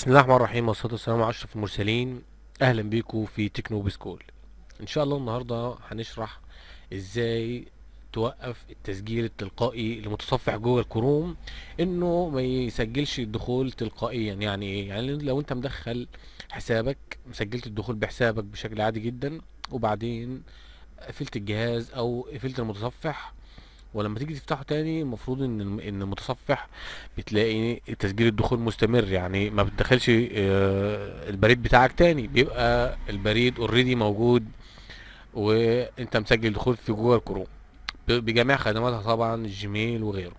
بسم الله الرحمن الرحيم والصلاة والسلام على أشرف المرسلين أهلا بيكم في تكنو بسكول إن شاء الله النهاردة هنشرح إزاي توقف التسجيل التلقائي لمتصفح جوجل كروم إنه ما يسجلش الدخول تلقائيا يعني إيه يعني لو أنت مدخل حسابك مسجلت الدخول بحسابك بشكل عادي جدا وبعدين قفلت الجهاز أو قفلت المتصفح ولما تيجي تفتحه تاني المفروض ان ان المتصفح بتلاقي تسجيل الدخول مستمر يعني ما بتدخلش آه، البريد بتاعك تاني بيبقى البريد اوريدي موجود وانت مسجل دخول في جوجل كروم بجميع خدماتها طبعا الجيميل وغيره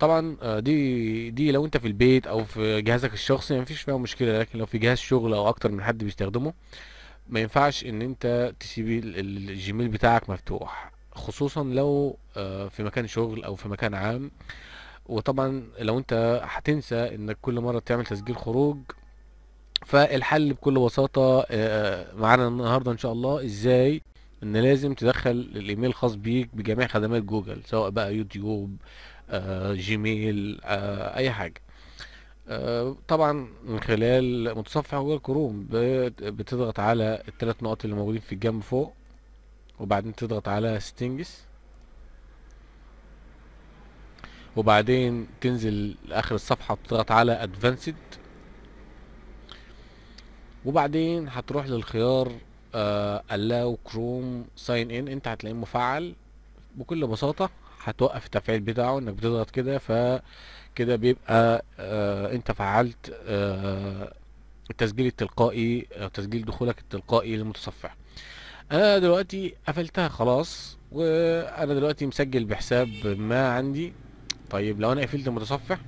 طبعا آه، دي دي لو انت في البيت او في جهازك الشخصي مفيش فيها مشكله لكن لو في جهاز شغل او اكتر من حد بيستخدمه ما ينفعش ان انت تسيب الجيميل بتاعك مفتوح خصوصا لو آه، في مكان شغل او في مكان عام وطبعا لو انت هتنسى انك كل مره تعمل تسجيل خروج فالحل بكل بساطه آه، آه، معانا النهارده ان شاء الله ازاي ان لازم تدخل الايميل الخاص بيك بجميع خدمات جوجل سواء بقى يوتيوب جيميل اي حاجه طبعا من خلال متصفح جوجل كروم بتضغط على الثلاث نقط اللي موجودين في الجنب فوق وبعدين تضغط على ستينجس وبعدين تنزل لاخر الصفحه وتضغط على ادفانسد وبعدين هتروح للخيار الاو كروم ساين ان انت هتلاقيه مفعل بكل بساطه هتوقف التفعيل بتاعه انك بتضغط كده فكده بيبقى آه انت فعلت آه التسجيل التلقائي او تسجيل دخولك التلقائي للمتصفح انا دلوقتي قفلتها خلاص وانا دلوقتي مسجل بحساب ما عندي طيب لو انا قفلت المتصفح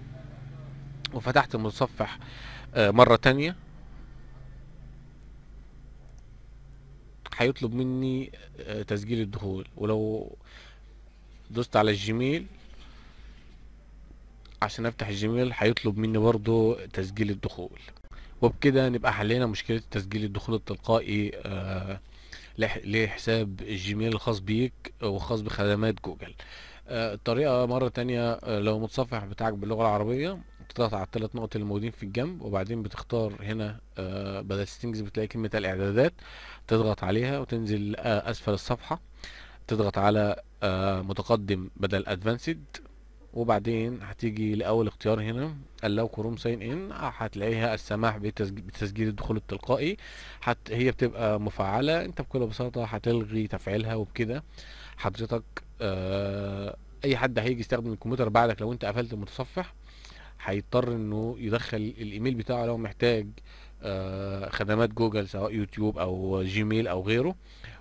وفتحت المتصفح آه، مرة تانية هيطلب مني آه، تسجيل الدخول ولو دوست على الجيميل عشان افتح الجيميل هيطلب مني برضو تسجيل الدخول وبكده نبقى حلينا مشكلة تسجيل الدخول التلقائي آه لحساب الجيميل الخاص بيك وخاص بخدمات جوجل آه، الطريقة مرة تانية آه، لو متصفح بتاعك باللغة العربية بتضغط على الثلاث نقط الموجودين في الجنب وبعدين بتختار هنا آه، بدل ستينجز بتلاقي كلمة الاعدادات تضغط عليها وتنزل اسفل الصفحة تضغط على متقدم بدل ادفانسد وبعدين هتيجي لأول اختيار هنا اللو كروم ساين ان هتلاقيها السماح بتسجيل الدخول التلقائي حت هي بتبقى مفعلة انت بكل بساطة هتلغي تفعيلها وبكده حضرتك آه اي حد هيجي يستخدم الكمبيوتر بعدك لو انت قفلت المتصفح هيضطر انه يدخل الايميل بتاعه لو محتاج آه خدمات جوجل سواء يوتيوب او جيميل او غيره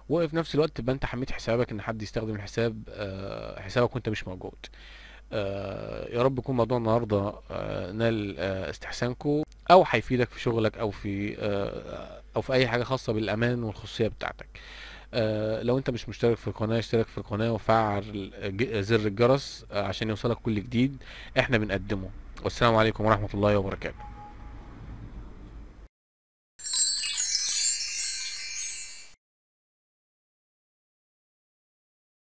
وفي نفس الوقت تبقى انت حميت حسابك ان حد يستخدم الحساب آه حسابك وانت مش موجود آه، يا رب يكون موضوع النهارده آه، نال آه، استحسانكم او هيفيدك في شغلك او في او في اي حاجه خاصه بالامان والخصوصيه بتاعتك لو انت مش مشترك في القناه اشترك في القناه وفعل زر الجرس عشان يوصلك كل جديد احنا بنقدمه والسلام عليكم ورحمه الله وبركاته